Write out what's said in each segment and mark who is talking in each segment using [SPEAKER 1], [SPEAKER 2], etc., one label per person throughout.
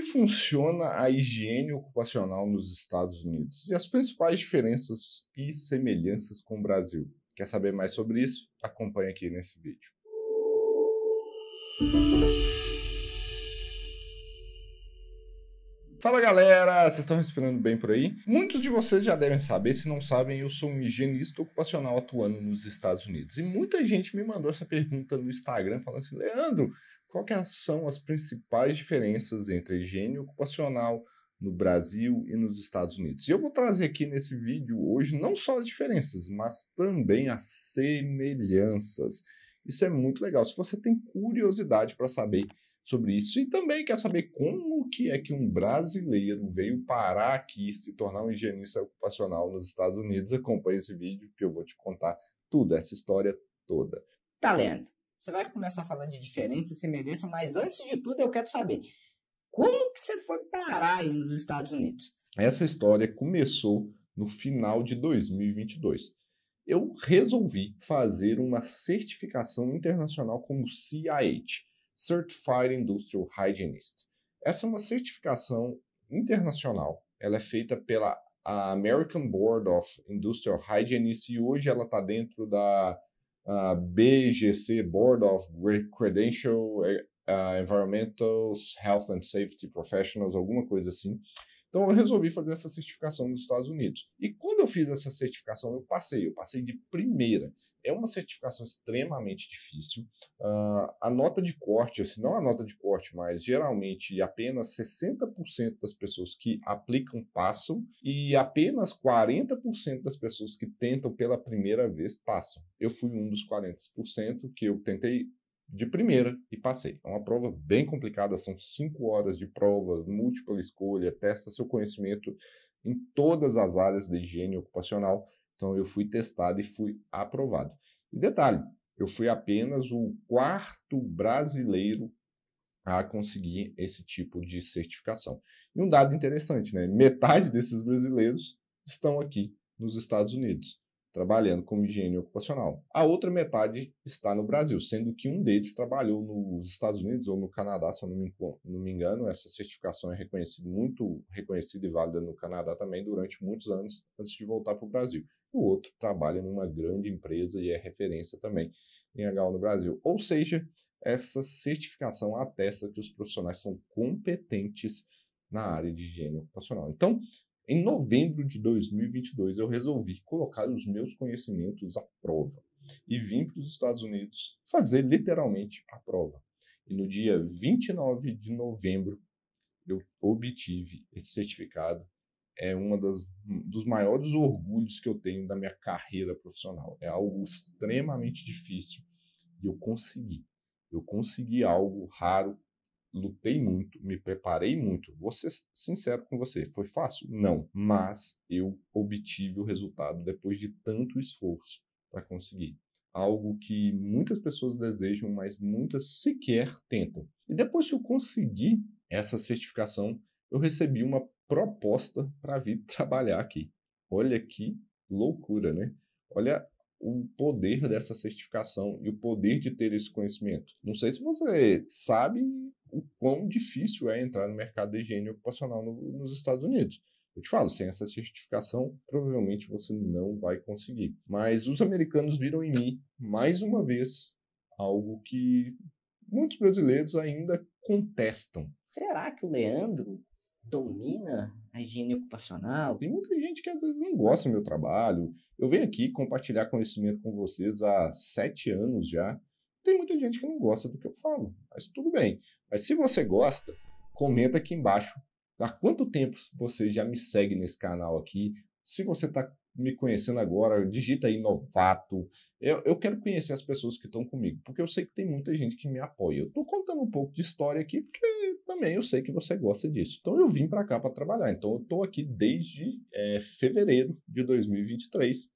[SPEAKER 1] que funciona a higiene ocupacional nos Estados Unidos e as principais diferenças e semelhanças com o Brasil. Quer saber mais sobre isso? Acompanhe aqui nesse vídeo. Fala galera, vocês estão respirando bem por aí? Muitos de vocês já devem saber, se não sabem, eu sou um higienista ocupacional atuando nos Estados Unidos. E muita gente me mandou essa pergunta no Instagram falando assim: Leandro, qual que é são as principais diferenças entre a higiene ocupacional no Brasil e nos Estados Unidos? E eu vou trazer aqui nesse vídeo hoje não só as diferenças, mas também as semelhanças. Isso é muito legal. Se você tem curiosidade para saber sobre isso e também quer saber como que é que um brasileiro veio parar aqui e se tornar um higienista ocupacional nos Estados Unidos, acompanhe esse vídeo que eu vou te contar tudo, essa história toda. Tá lendo. Você vai começar falando de diferença semelhança, mas antes de tudo eu quero saber como que você foi parar aí nos Estados Unidos? Essa história começou no final de 2022. Eu resolvi fazer uma certificação internacional como CIH, Certified Industrial Hygienist. Essa é uma certificação internacional. Ela é feita pela American Board of Industrial Hygienists e hoje ela está dentro da uh, ah, BGC, Board of Credential uh, eh, ah, Environmental Health and Safety Professionals, alguma coisa assim, então eu resolvi fazer essa certificação nos Estados Unidos. E quando eu fiz essa certificação, eu passei, eu passei de primeira. É uma certificação extremamente difícil. Uh, a nota de corte, assim, não a nota de corte, mas geralmente apenas 60% das pessoas que aplicam passam e apenas 40% das pessoas que tentam pela primeira vez passam. Eu fui um dos 40% que eu tentei de primeira e passei. É uma prova bem complicada, são cinco horas de provas, múltipla escolha, testa seu conhecimento em todas as áreas da higiene ocupacional. Então eu fui testado e fui aprovado. E detalhe, eu fui apenas o quarto brasileiro a conseguir esse tipo de certificação. E um dado interessante, né? Metade desses brasileiros estão aqui nos Estados Unidos trabalhando como higiene ocupacional. A outra metade está no Brasil, sendo que um deles trabalhou nos Estados Unidos ou no Canadá, se eu não me, não me engano. Essa certificação é reconhecida, muito reconhecida e válida no Canadá também durante muitos anos antes de voltar para o Brasil. O outro trabalha numa grande empresa e é referência também em HO no Brasil. Ou seja, essa certificação atesta que os profissionais são competentes na área de higiene ocupacional. Então, em novembro de 2022, eu resolvi colocar os meus conhecimentos à prova e vim para os Estados Unidos fazer literalmente a prova. E no dia 29 de novembro, eu obtive esse certificado. É um dos maiores orgulhos que eu tenho da minha carreira profissional. É algo extremamente difícil e eu consegui. Eu consegui algo raro lutei muito, me preparei muito. Vou ser sincero com você, foi fácil? Não, mas eu obtive o resultado depois de tanto esforço para conseguir. Algo que muitas pessoas desejam, mas muitas sequer tentam. E depois que eu consegui essa certificação, eu recebi uma proposta para vir trabalhar aqui. Olha que loucura, né? Olha o poder dessa certificação e o poder de ter esse conhecimento. Não sei se você sabe o quão difícil é entrar no mercado de higiene ocupacional no, nos Estados Unidos. Eu te falo, sem essa certificação, provavelmente você não vai conseguir. Mas os americanos viram em mim, mais uma vez, algo que muitos brasileiros ainda contestam. Será que o Leandro domina a higiene ocupacional? Tem muita gente que às vezes não gosta do meu trabalho. Eu venho aqui compartilhar conhecimento com vocês há sete anos já. Tem muita gente que não gosta do que eu falo, mas tudo bem. Mas se você gosta, comenta aqui embaixo. Há quanto tempo você já me segue nesse canal aqui? Se você está me conhecendo agora, digita aí novato. Eu, eu quero conhecer as pessoas que estão comigo, porque eu sei que tem muita gente que me apoia. Eu estou contando um pouco de história aqui, porque também eu sei que você gosta disso. Então eu vim para cá para trabalhar. Então eu estou aqui desde é, fevereiro de 2023,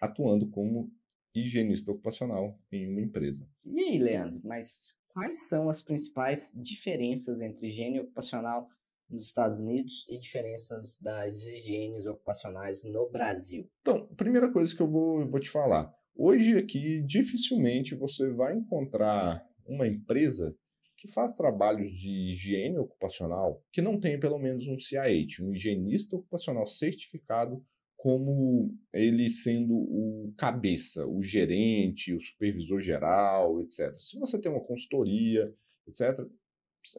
[SPEAKER 1] atuando como higienista ocupacional em uma empresa. E aí, Leandro, mas quais são as principais diferenças entre higiene ocupacional nos Estados Unidos e diferenças das higienes ocupacionais no Brasil? Então, primeira coisa que eu vou, vou te falar. Hoje aqui, dificilmente você vai encontrar uma empresa que faz trabalhos de higiene ocupacional que não tenha pelo menos um CIH, um higienista ocupacional certificado como ele sendo o cabeça, o gerente, o supervisor geral, etc. Se você tem uma consultoria, etc.,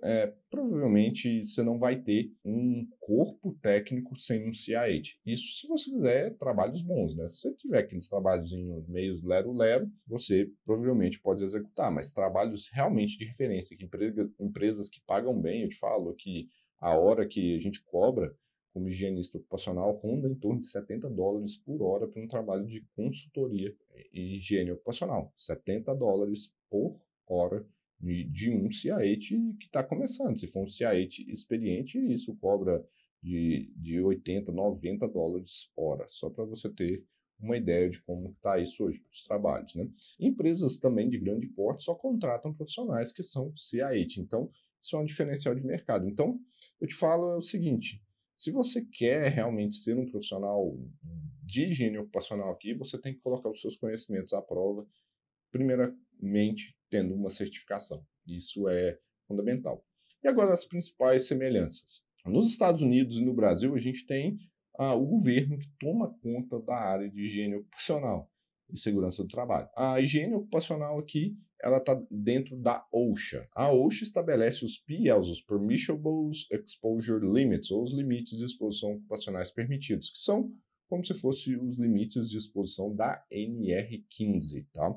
[SPEAKER 1] é, provavelmente você não vai ter um corpo técnico sem um CIAD. Isso se você fizer trabalhos bons, né? Se você tiver aqueles trabalhos em meios lero-lero, você provavelmente pode executar, mas trabalhos realmente de referência, que empresa, empresas que pagam bem, eu te falo que a hora que a gente cobra como higienista ocupacional ronda em torno de 70 dólares por hora para um trabalho de consultoria em higiene ocupacional. 70 dólares por hora de, de um CIH que está começando. Se for um CIH experiente, isso cobra de, de 80, 90 dólares hora, só para você ter uma ideia de como está isso hoje para os trabalhos. Né? Empresas também de grande porte só contratam profissionais que são CIH, então isso é um diferencial de mercado. Então, eu te falo é o seguinte, se você quer realmente ser um profissional de higiene ocupacional aqui, você tem que colocar os seus conhecimentos à prova, primeiramente tendo uma certificação. Isso é fundamental. E agora as principais semelhanças. Nos Estados Unidos e no Brasil, a gente tem ah, o governo que toma conta da área de higiene ocupacional e segurança do trabalho. A higiene ocupacional aqui ela está dentro da OSHA. A OSHA estabelece os PLs, os Permissible Exposure Limits, ou os limites de exposição ocupacionais permitidos, que são como se fossem os limites de exposição da NR15, tá?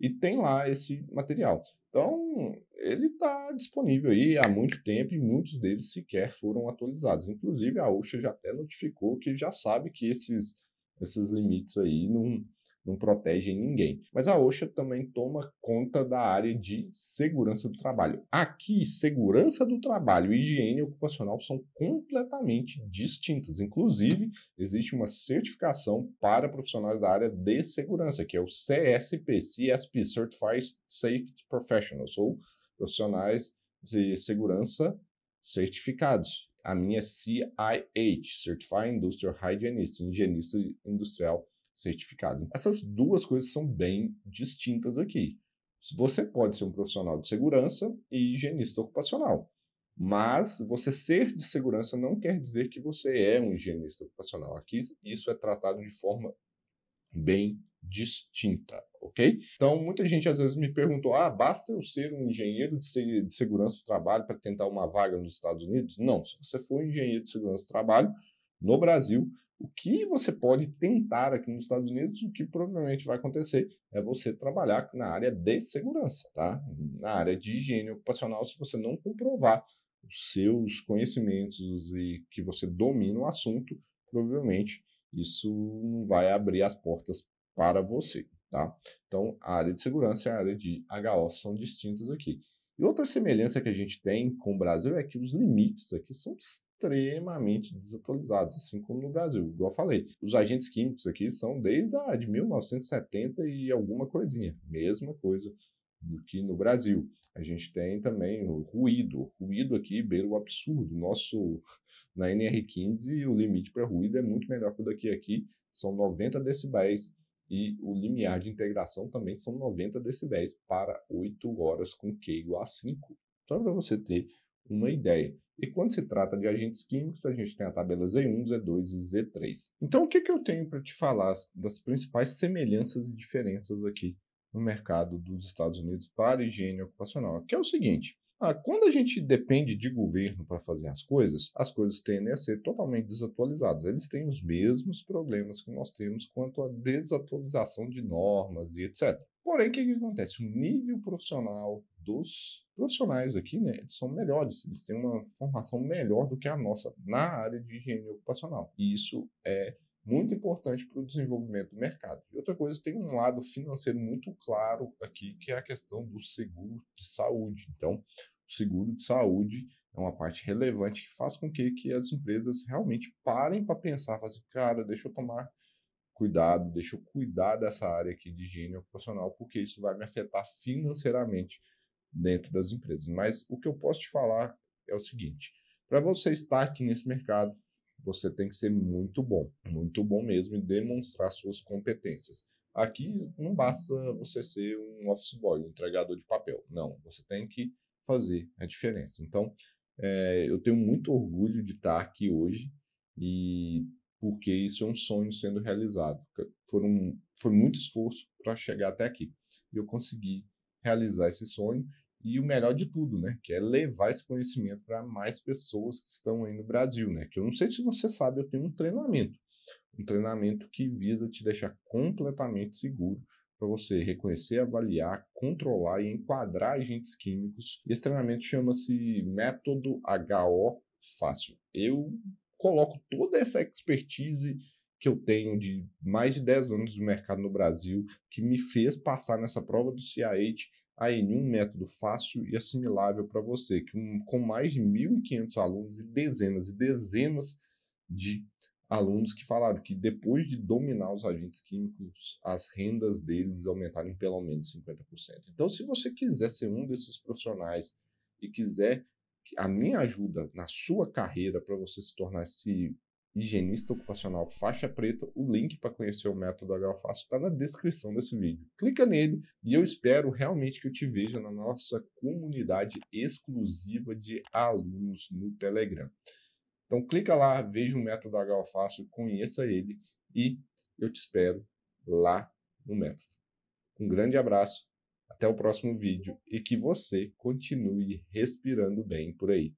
[SPEAKER 1] e tem lá esse material. Então, ele está disponível aí há muito tempo e muitos deles sequer foram atualizados. Inclusive, a Oxa já até notificou que já sabe que esses, esses limites aí não, não protege ninguém. Mas a OSHA também toma conta da área de segurança do trabalho. Aqui, segurança do trabalho e higiene ocupacional são completamente distintas. Inclusive, existe uma certificação para profissionais da área de segurança, que é o CSP, CSP Certified Safety Professionals, ou profissionais de segurança certificados. A minha é CIH, Certified Industrial Hygienist, Higienista Industrial certificado. Essas duas coisas são bem distintas aqui. Você pode ser um profissional de segurança e higienista ocupacional. Mas você ser de segurança não quer dizer que você é um higienista ocupacional. Aqui isso é tratado de forma bem distinta, ok? Então, muita gente às vezes me perguntou: ah, basta eu ser um engenheiro de segurança do trabalho para tentar uma vaga nos Estados Unidos? Não, se você for um engenheiro de segurança do trabalho no Brasil, o que você pode tentar aqui nos Estados Unidos, o que provavelmente vai acontecer é você trabalhar na área de segurança, tá? Na área de higiene ocupacional, se você não comprovar os seus conhecimentos e que você domina o assunto, provavelmente isso não vai abrir as portas para você, tá? Então, a área de segurança e é a área de HO são distintas aqui. E outra semelhança que a gente tem com o Brasil é que os limites aqui são extremamente desatualizados, assim como no Brasil. Igual eu falei, os agentes químicos aqui são desde a, de 1970 e alguma coisinha, mesma coisa do que no Brasil. A gente tem também o ruído, o ruído aqui beira o absurdo. Nosso na NR15 o limite para ruído é muito melhor que o daqui aqui, são 90 decibéis e o limiar de integração também são 90 decibéis para 8 horas com Q igual a 5. Só para você ter uma ideia. E quando se trata de agentes químicos, a gente tem a tabela Z1, Z2 e Z3. Então, o que, que eu tenho para te falar das principais semelhanças e diferenças aqui no mercado dos Estados Unidos para higiene ocupacional? Que é o seguinte: ah, quando a gente depende de governo para fazer as coisas, as coisas tendem a ser totalmente desatualizadas. Eles têm os mesmos problemas que nós temos quanto à desatualização de normas e etc. Porém, o que, que acontece? O nível profissional dos profissionais aqui, né, eles são melhores, eles têm uma formação melhor do que a nossa na área de higiene ocupacional. E isso é muito importante para o desenvolvimento do mercado. E outra coisa, tem um lado financeiro muito claro aqui, que é a questão do seguro de saúde. Então, o seguro de saúde é uma parte relevante que faz com que, que as empresas realmente parem para pensar, fazer, assim, cara, deixa eu tomar cuidado, deixa eu cuidar dessa área aqui de higiene ocupacional, porque isso vai me afetar financeiramente dentro das empresas. Mas o que eu posso te falar é o seguinte: para você estar aqui nesse mercado, você tem que ser muito bom, muito bom mesmo e demonstrar suas competências. Aqui não basta você ser um office boy, um entregador de papel. Não, você tem que fazer a diferença. Então, é, eu tenho muito orgulho de estar aqui hoje e porque isso é um sonho sendo realizado. Foram, foi muito esforço para chegar até aqui e eu consegui realizar esse sonho e o melhor de tudo, né, que é levar esse conhecimento para mais pessoas que estão aí no Brasil, né? Que eu não sei se você sabe, eu tenho um treinamento, um treinamento que visa te deixar completamente seguro para você reconhecer, avaliar, controlar e enquadrar agentes químicos. Esse treinamento chama-se Método HO Fácil. Eu coloco toda essa expertise que eu tenho de mais de 10 anos no mercado no Brasil, que me fez passar nessa prova do CIH a N, um método fácil e assimilável para você, que um, com mais de 1.500 alunos e dezenas e dezenas de alunos que falaram que depois de dominar os agentes químicos, as rendas deles aumentaram em pelo menos 50%. Então, se você quiser ser um desses profissionais e quiser a minha ajuda na sua carreira para você se tornar esse higienista ocupacional faixa preta, o link para conhecer o método HFácil está na descrição desse vídeo. Clica nele e eu espero realmente que eu te veja na nossa comunidade exclusiva de alunos no Telegram. Então clica lá, veja o método HFácil, conheça ele e eu te espero lá no método. Um grande abraço, até o próximo vídeo e que você continue respirando bem por aí.